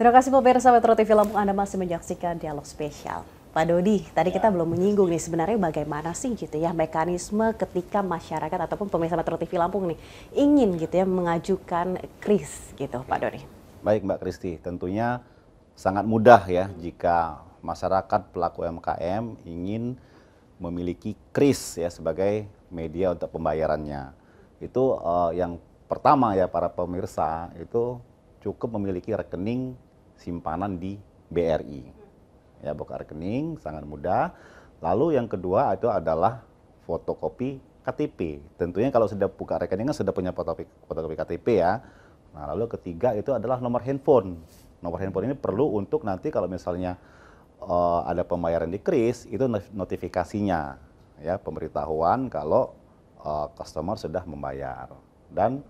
Terima kasih pemirsa Metro TV Lampung Anda masih menyaksikan dialog spesial. Pak Dodi, tadi ya. kita belum menyinggung nih sebenarnya bagaimana sih gitu ya mekanisme ketika masyarakat ataupun pemirsa Metro TV Lampung nih ingin gitu ya mengajukan kris gitu Pak ya. Dodi. Baik Mbak Kristi, tentunya sangat mudah ya jika masyarakat pelaku MKM ingin memiliki kris ya sebagai media untuk pembayarannya. Itu uh, yang pertama ya para pemirsa itu cukup memiliki rekening simpanan di BRI. Ya, buka rekening sangat mudah. Lalu yang kedua itu adalah fotokopi KTP. Tentunya kalau sudah buka rekening kan sudah punya fotokopi, fotokopi KTP ya. Nah, lalu ketiga itu adalah nomor handphone. Nomor handphone ini perlu untuk nanti kalau misalnya uh, ada pembayaran di kris itu notifikasinya ya pemberitahuan kalau uh, customer sudah membayar. Dan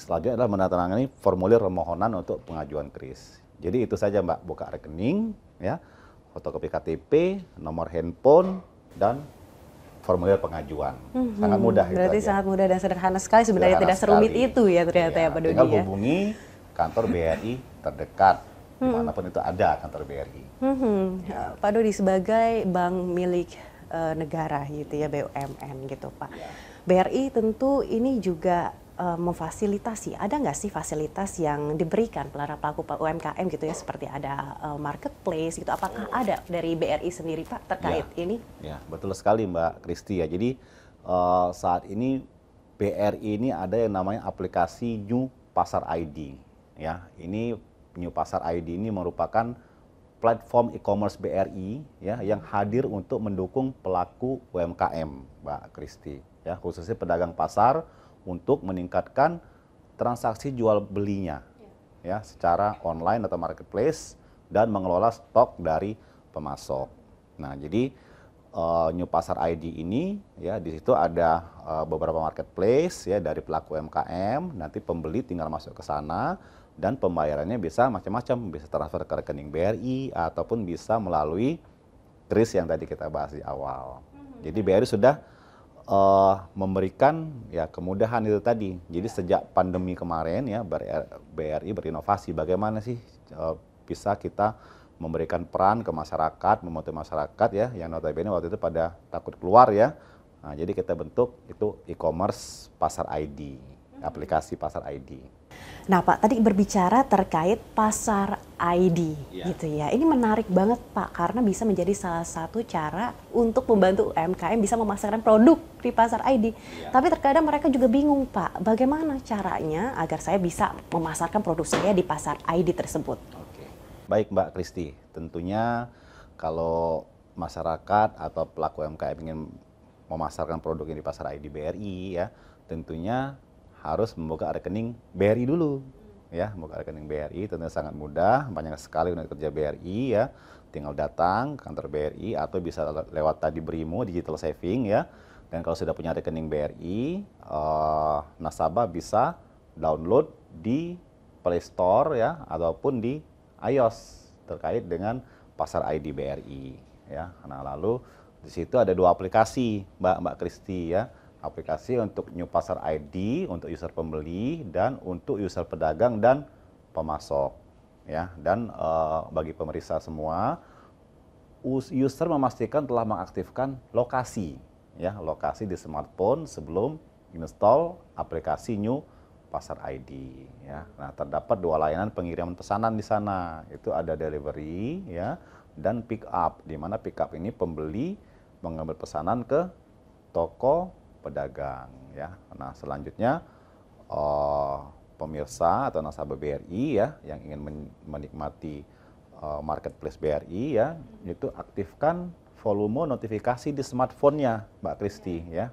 selanjutnya adalah menandatangani formulir permohonan untuk pengajuan kris. Jadi itu saja Mbak, buka rekening, ya, fotokopi KTP, nomor handphone, dan formulir pengajuan. Hmm, sangat mudah. Berarti sangat mudah dan sederhana sekali sebenarnya sederhana tidak serumit itu ya ternyata ya, ya Pak Dodi. Tinggal ya. kantor BRI terdekat. Mhm. Dimanapun itu ada kantor BRI. Hmm, ya. Pak Dodi sebagai bank milik e, negara gitu ya BUMN gitu Pak. Ya. BRI tentu ini juga uh, memfasilitasi. Ada nggak sih fasilitas yang diberikan para pelaku UMKM gitu ya seperti ada uh, marketplace gitu? Apakah oh. ada dari BRI sendiri Pak terkait ya, ini? Ya betul sekali Mbak Kristi ya. Jadi uh, saat ini BRI ini ada yang namanya aplikasi New Pasar ID ya. Ini New Pasar ID ini merupakan platform e-commerce BRI ya yang hadir untuk mendukung pelaku UMKM, Mbak Kristi ya khususnya pedagang pasar untuk meningkatkan transaksi jual belinya ya. ya secara online atau marketplace dan mengelola stok dari pemasok. Nah, jadi uh, New Pasar ID ini ya di situ ada uh, beberapa marketplace ya dari pelaku UMKM, nanti pembeli tinggal masuk ke sana dan pembayarannya bisa macam-macam, bisa transfer ke rekening BRI ataupun bisa melalui kris yang tadi kita bahas di awal. Hmm. Jadi BRI sudah uh, memberikan ya kemudahan itu tadi. Jadi sejak pandemi kemarin ya BRI eh, berinovasi bagaimana sih uh, bisa kita memberikan peran ke masyarakat, memotivasi masyarakat ya yang notabene waktu itu pada takut keluar ya. Nah, jadi kita bentuk itu e-commerce pasar ID aplikasi pasar ID. Nah Pak, tadi berbicara terkait pasar ID ya. gitu ya. Ini menarik banget Pak karena bisa menjadi salah satu cara untuk membantu UMKM bisa memasarkan produk di pasar ID. Ya. Tapi terkadang mereka juga bingung Pak, bagaimana caranya agar saya bisa memasarkan produk saya di pasar ID tersebut. Oke. Baik Mbak Kristi, tentunya kalau masyarakat atau pelaku UMKM ingin memasarkan produk ini di pasar ID BRI ya, tentunya harus membuka rekening BRI dulu ya membuka rekening BRI tentunya sangat mudah banyak sekali unit kerja BRI ya tinggal datang ke kantor BRI atau bisa lewat tadi Brimo digital saving ya dan kalau sudah punya rekening BRI uh, eh, nasabah bisa download di Play Store ya ataupun di iOS terkait dengan pasar ID BRI ya nah lalu di situ ada dua aplikasi Mbak Mbak Kristi ya aplikasi untuk new pasar ID untuk user pembeli dan untuk user pedagang dan pemasok ya dan uh, bagi pemeriksa semua user memastikan telah mengaktifkan lokasi ya lokasi di smartphone sebelum install aplikasi new pasar ID ya. Nah, terdapat dua layanan pengiriman pesanan di sana. Itu ada delivery ya dan pick up di mana pick up ini pembeli mengambil pesanan ke toko pedagang ya. Nah, selanjutnya uh, pemirsa atau nasabah BRI ya yang ingin menikmati uh, marketplace BRI ya, itu aktifkan volume notifikasi di smartphone-nya Mbak Kristi ya.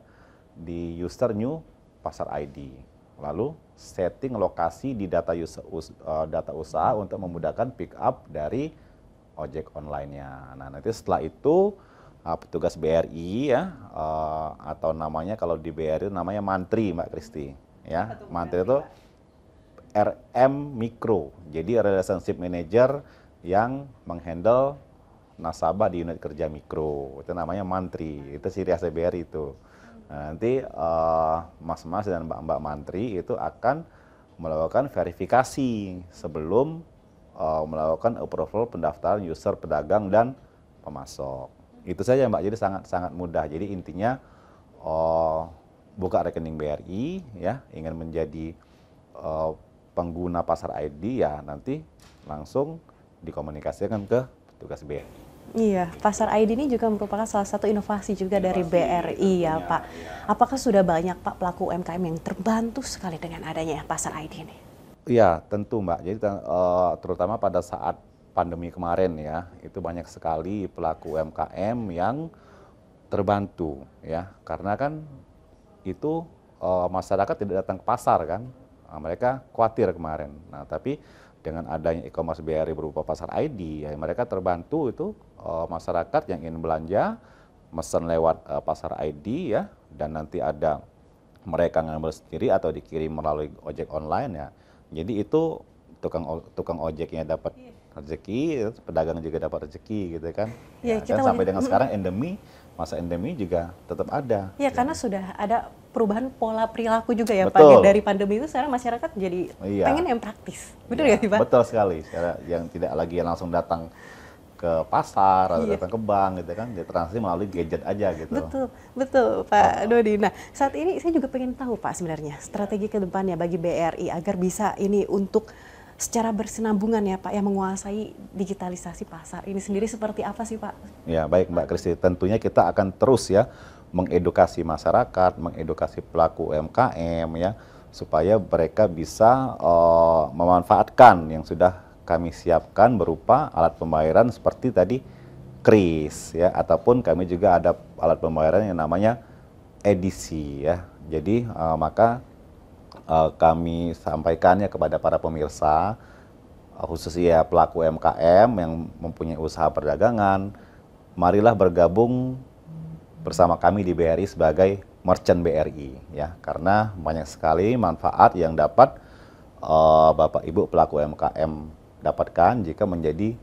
Di user new pasar ID. Lalu setting lokasi di data user, uh, data usaha untuk memudahkan pick up dari ojek online-nya. Nah, nanti setelah itu Ah, petugas BRI ya uh, atau namanya kalau di BRI namanya mantri Mbak Kristi ya mantri itu RM mikro jadi relationship manager yang menghandle nasabah di unit kerja mikro itu namanya mantri itu siri BRI itu nah, nanti ah, mas-mas uh, dan mbak-mbak mantri itu akan melakukan verifikasi sebelum uh, melakukan approval pendaftaran user pedagang dan pemasok itu saja Mbak. Jadi sangat sangat mudah. Jadi intinya uh, buka rekening BRI ya, ingin menjadi uh, pengguna pasar ID ya nanti langsung dikomunikasikan ke petugas BRI. Iya, Pasar ID ini juga merupakan salah satu inovasi juga inovasi, dari BRI ya, Pak. Ya. Apakah sudah banyak Pak pelaku UMKM yang terbantu sekali dengan adanya Pasar ID ini? Iya, tentu Mbak. Jadi eh, terutama pada saat pandemi kemarin ya, itu banyak sekali pelaku UMKM yang terbantu ya, karena kan itu e, masyarakat tidak datang ke pasar kan, nah, mereka khawatir kemarin. Nah tapi dengan adanya e-commerce BRI berupa pasar ID, ya, mereka terbantu itu e, masyarakat yang ingin belanja mesen lewat e, pasar ID ya, dan nanti ada mereka ngambil sendiri atau dikirim melalui ojek online ya. Jadi itu tukang tukang ojeknya dapat iya rezeki, pedagang juga dapat rezeki gitu kan. Ya, ya kita Dan sampai dengan sekarang endemi, masa endemi juga tetap ada. Ya, ya. karena gitu. sudah ada perubahan pola perilaku juga ya Betul. Pak. Dari pandemi itu sekarang masyarakat jadi ya. pengen yang praktis. Betul ya, ya Pak? Betul sekali. Sekarang yang tidak lagi yang langsung datang ke pasar atau iya. datang ke bank gitu kan dia transaksi melalui gadget aja gitu betul betul Pak oh. Dodi nah saat ini saya juga pengen tahu Pak sebenarnya strategi ke depannya bagi BRI agar bisa ini untuk secara bersinambungan ya Pak, yang menguasai digitalisasi pasar ini sendiri ya. seperti apa sih Pak? Ya baik Mbak Kristi, tentunya kita akan terus ya mengedukasi masyarakat, mengedukasi pelaku UMKM ya, supaya mereka bisa uh, memanfaatkan yang sudah kami siapkan berupa alat pembayaran seperti tadi kris ya, ataupun kami juga ada alat pembayaran yang namanya edisi ya. Jadi uh, maka uh, kami sampaikannya kepada para pemirsa, eh, khususnya pelaku UMKM yang mempunyai usaha perdagangan, marilah bergabung bersama kami di BRI sebagai merchant BRI ya karena banyak sekali manfaat yang dapat uh, Bapak Ibu pelaku UMKM dapatkan jika menjadi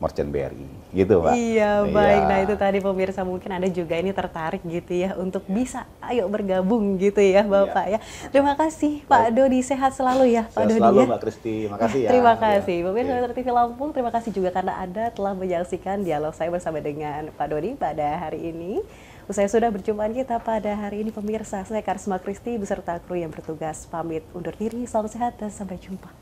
merchant BRI gitu Pak. Iya, iya baik, nah itu tadi pemirsa mungkin Anda juga ini tertarik gitu ya untuk iya. bisa ayo bergabung gitu ya iya. Bapak iya. ya. Terima kasih Pak baik. Dodi, sehat selalu ya Pak sehat Dodi selalu ya. Mbak Kristi, makasih ya. Terima kasih. Ya. Pemirsa Metro TV Lampung, terima kasih juga karena Anda telah menyaksikan dialog saya bersama dengan Pak Dodi pada hari ini. Usai sudah berjumpaan kita pada hari ini pemirsa, saya Karisma Kristi beserta kru yang bertugas pamit undur diri. Salam sehat dan sampai jumpa.